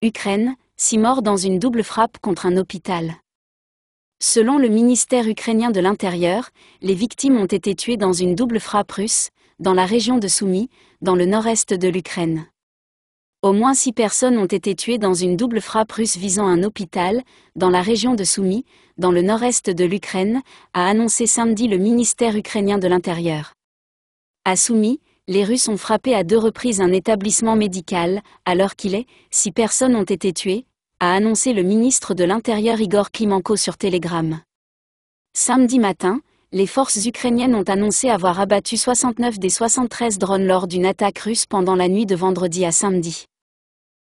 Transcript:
Ukraine, six morts dans une double frappe contre un hôpital. Selon le ministère ukrainien de l'Intérieur, les victimes ont été tuées dans une double frappe russe, dans la région de Soumy, dans le nord-est de l'Ukraine. Au moins 6 personnes ont été tuées dans une double frappe russe visant un hôpital, dans la région de Soumy, dans le nord-est de l'Ukraine, a annoncé samedi le ministère ukrainien de l'Intérieur. À Soumy, les Russes ont frappé à deux reprises un établissement médical, alors qu'il est, six personnes ont été tuées, a annoncé le ministre de l'Intérieur Igor Klimenko sur Telegram. Samedi matin, les forces ukrainiennes ont annoncé avoir abattu 69 des 73 drones lors d'une attaque russe pendant la nuit de vendredi à samedi.